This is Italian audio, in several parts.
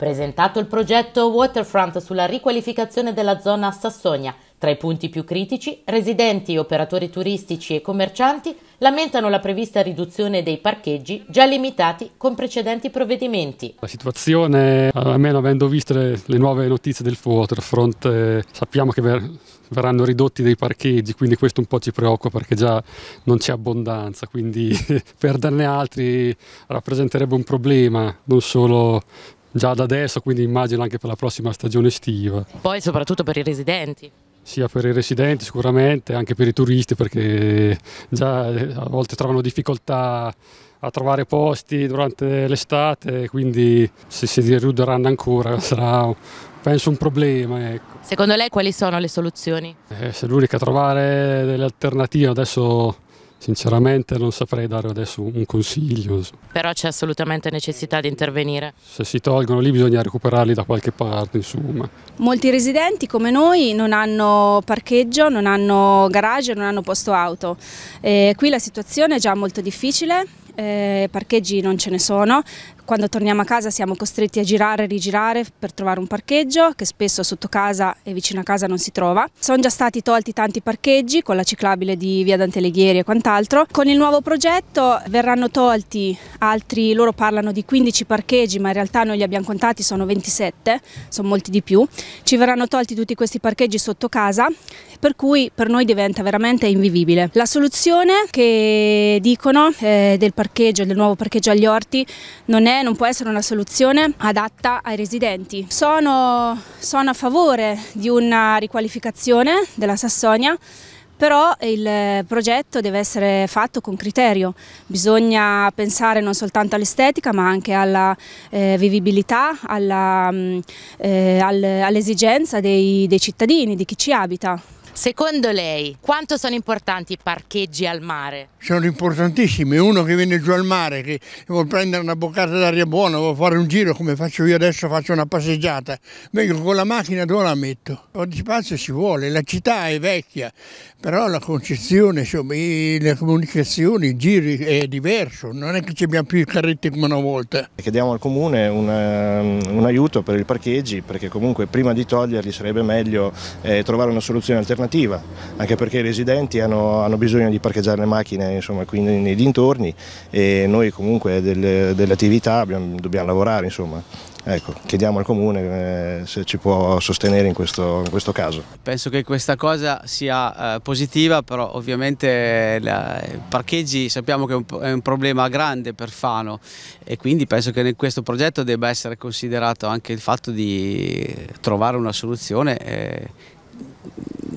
Presentato il progetto Waterfront sulla riqualificazione della zona Sassonia, tra i punti più critici, residenti, operatori turistici e commercianti lamentano la prevista riduzione dei parcheggi già limitati con precedenti provvedimenti. La situazione, eh, almeno avendo visto le, le nuove notizie del Waterfront, eh, sappiamo che ver, verranno ridotti dei parcheggi, quindi questo un po' ci preoccupa perché già non c'è abbondanza, quindi perderne altri rappresenterebbe un problema non solo già da adesso, quindi immagino anche per la prossima stagione estiva. Poi soprattutto per i residenti. Sia per i residenti sicuramente, anche per i turisti perché già eh, a volte trovano difficoltà a trovare posti durante l'estate, quindi se si deruderanno ancora sarà penso un problema. Ecco. Secondo lei quali sono le soluzioni? Eh, se l'unica è trovare delle alternative adesso Sinceramente non saprei dare adesso un consiglio. Però c'è assolutamente necessità di intervenire. Se si tolgono lì bisogna recuperarli da qualche parte, insomma. Molti residenti come noi non hanno parcheggio, non hanno garage, non hanno posto auto. E qui la situazione è già molto difficile eh, parcheggi non ce ne sono, quando torniamo a casa siamo costretti a girare e rigirare per trovare un parcheggio che spesso sotto casa e vicino a casa non si trova. Sono già stati tolti tanti parcheggi con la ciclabile di via Dante Alighieri e quant'altro. Con il nuovo progetto verranno tolti altri, loro parlano di 15 parcheggi ma in realtà noi li abbiamo contati sono 27, sono molti di più. Ci verranno tolti tutti questi parcheggi sotto casa per cui per noi diventa veramente invivibile. La soluzione che dicono eh, del parcheggio, del nuovo parcheggio agli orti, non, è, non può essere una soluzione adatta ai residenti. Sono, sono a favore di una riqualificazione della Sassonia però il progetto deve essere fatto con criterio, bisogna pensare non soltanto all'estetica ma anche alla eh, vivibilità, mm, eh, all'esigenza eh, all dei, dei cittadini, di chi ci abita. Secondo lei quanto sono importanti i parcheggi al mare? Sono importantissimi, uno che viene giù al mare, che vuole prendere una boccata d'aria buona, vuole fare un giro come faccio io adesso, faccio una passeggiata, vengo con la macchina dove la metto? O di spazio si vuole, la città è vecchia, però la concezione, insomma, le comunicazioni, i giri è diverso, non è che ci abbiamo più i carretti come una volta. Chiediamo al comune un, ehm, un aiuto per i parcheggi perché comunque prima di toglierli sarebbe meglio eh, trovare una soluzione alternativa alternativa, anche perché i residenti hanno, hanno bisogno di parcheggiare le macchine insomma, qui nei, nei, dintorni e noi comunque del, delle attività abbiamo, dobbiamo lavorare. Insomma. Ecco, chiediamo al comune eh, se ci può sostenere in questo, in questo, caso. Penso che questa cosa sia eh, positiva, però ovviamente eh, la, i parcheggi sappiamo che è un, è un, problema grande per Fano e quindi penso che in questo progetto debba essere considerato anche il fatto di trovare una soluzione eh,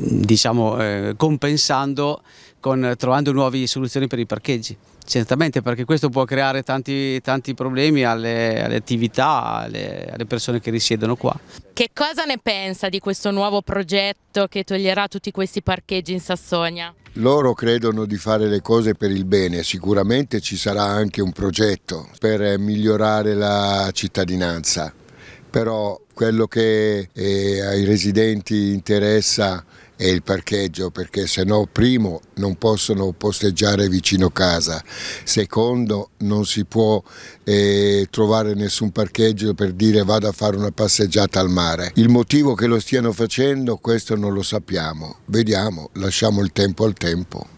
diciamo, eh, compensando con, trovando nuove soluzioni per i parcheggi. Certamente perché questo può creare tanti, tanti problemi alle, alle attività, alle, alle, persone che risiedono qua. Che cosa ne pensa di questo nuovo progetto che toglierà tutti questi parcheggi in Sassonia? Loro credono di fare le cose per il bene, sicuramente ci sarà anche un progetto per eh, migliorare la cittadinanza, però quello che eh, ai residenti interessa e il parcheggio perché se no primo non possono posteggiare vicino casa, secondo non si può eh, trovare nessun parcheggio per dire vado a fare una passeggiata al mare. Il motivo che lo stiano facendo questo non lo sappiamo, vediamo, lasciamo il tempo al tempo.